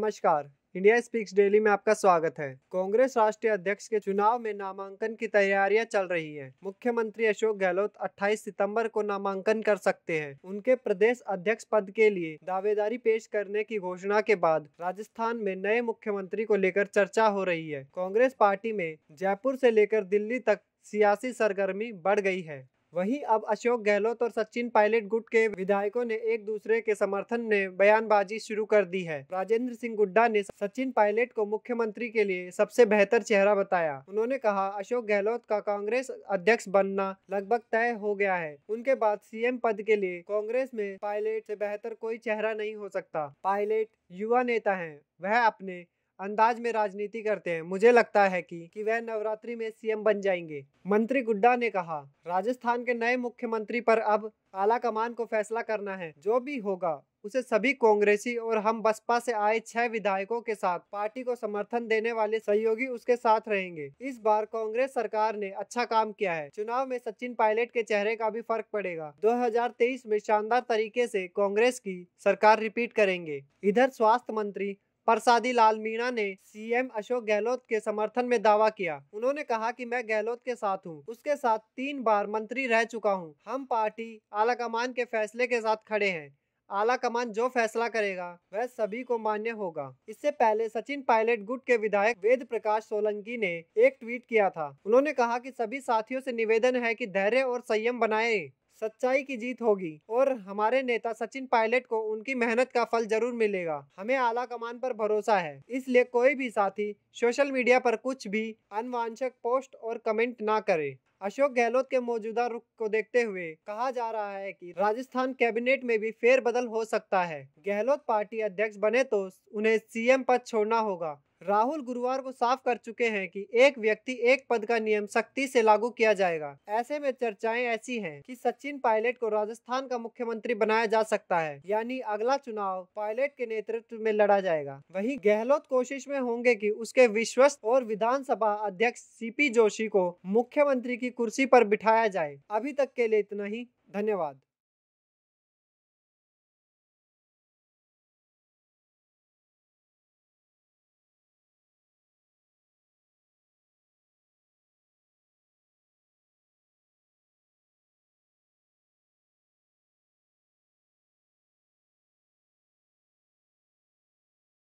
नमस्कार India speaks daily में आपका स्वागत है कांग्रेस राष्ट्रीय अध्यक्ष के चुनाव में नामांकन की तैयारियां चल रही हैं। मुख्यमंत्री अशोक गहलोत 28 सितंबर को नामांकन कर सकते हैं उनके प्रदेश अध्यक्ष पद के लिए दावेदारी पेश करने की घोषणा के बाद राजस्थान में नए मुख्यमंत्री को लेकर चर्चा हो रही है कांग्रेस पार्टी में जयपुर से लेकर दिल्ली तक सियासी सरगर्मी बढ़ गई है वहीं अब अशोक गहलोत और सचिन पायलट गुट के विधायकों ने एक दूसरे के समर्थन में बयानबाजी शुरू कर दी है राजेंद्र सिंह गुड्डा ने सचिन पायलट को मुख्यमंत्री के लिए सबसे बेहतर चेहरा बताया उन्होंने कहा अशोक गहलोत का कांग्रेस अध्यक्ष बनना लगभग तय हो गया है उनके बाद सीएम पद के लिए कांग्रेस में पायलट से बेहतर कोई चेहरा नहीं हो सकता पायलट युवा नेता है वह अपने अंदाज में राजनीति करते हैं मुझे लगता है कि कि वह नवरात्रि में सीएम बन जाएंगे मंत्री गुड्डा ने कहा राजस्थान के नए मुख्यमंत्री पर अब आला कमान को फैसला करना है जो भी होगा उसे सभी कांग्रेसी और हम बसपा से आए छह विधायकों के साथ पार्टी को समर्थन देने वाले सहयोगी उसके साथ रहेंगे इस बार कांग्रेस सरकार ने अच्छा काम किया है चुनाव में सचिन पायलट के चेहरे का भी फर्क पड़ेगा 2023 में शानदार तरीके से कांग्रेस की सरकार रिपीट करेंगे इधर स्वास्थ्य मंत्री परसादी लाल मीणा ने सीएम अशोक गहलोत के समर्थन में दावा किया उन्होंने कहा कि मैं गहलोत के साथ हूं। उसके साथ तीन बार मंत्री रह चुका हूं। हम पार्टी आला कमान के फैसले के साथ खड़े हैं आला कमान जो फैसला करेगा वह सभी को मान्य होगा इससे पहले सचिन पायलट गुट के विधायक वेद प्रकाश सोलंकी ने एक ट्वीट किया था उन्होंने कहा कि सभी साथियों से निवेदन है कि धैर्य और संयम बनाए सच्चाई की जीत होगी और हमारे नेता सचिन पायलट को उनकी मेहनत का फल जरूर मिलेगा हमें आला कमान पर भरोसा है इसलिए कोई भी साथी सोशल मीडिया पर कुछ भी अनवांछक पोस्ट और कमेंट ना करे अशोक गहलोत के मौजूदा रुख को देखते हुए कहा जा रहा है कि राजस्थान कैबिनेट में भी फेरबदल हो सकता है गहलोत पार्टी अध्यक्ष बने तो उन्हें सीएम पद छोड़ना होगा राहुल गुरुवार को साफ कर चुके हैं कि एक व्यक्ति एक पद का नियम सख्ती से लागू किया जाएगा ऐसे में चर्चाएं ऐसी हैं कि सचिन पायलट को राजस्थान का मुख्यमंत्री बनाया जा सकता है यानी अगला चुनाव पायलट के नेतृत्व में लड़ा जाएगा वहीं गहलोत कोशिश में होंगे कि उसके विश्वस्त और विधानसभा अध्यक्ष सी जोशी को मुख्यमंत्री की कुर्सी पर बिठाया जाए अभी तक के लिए इतना ही धन्यवाद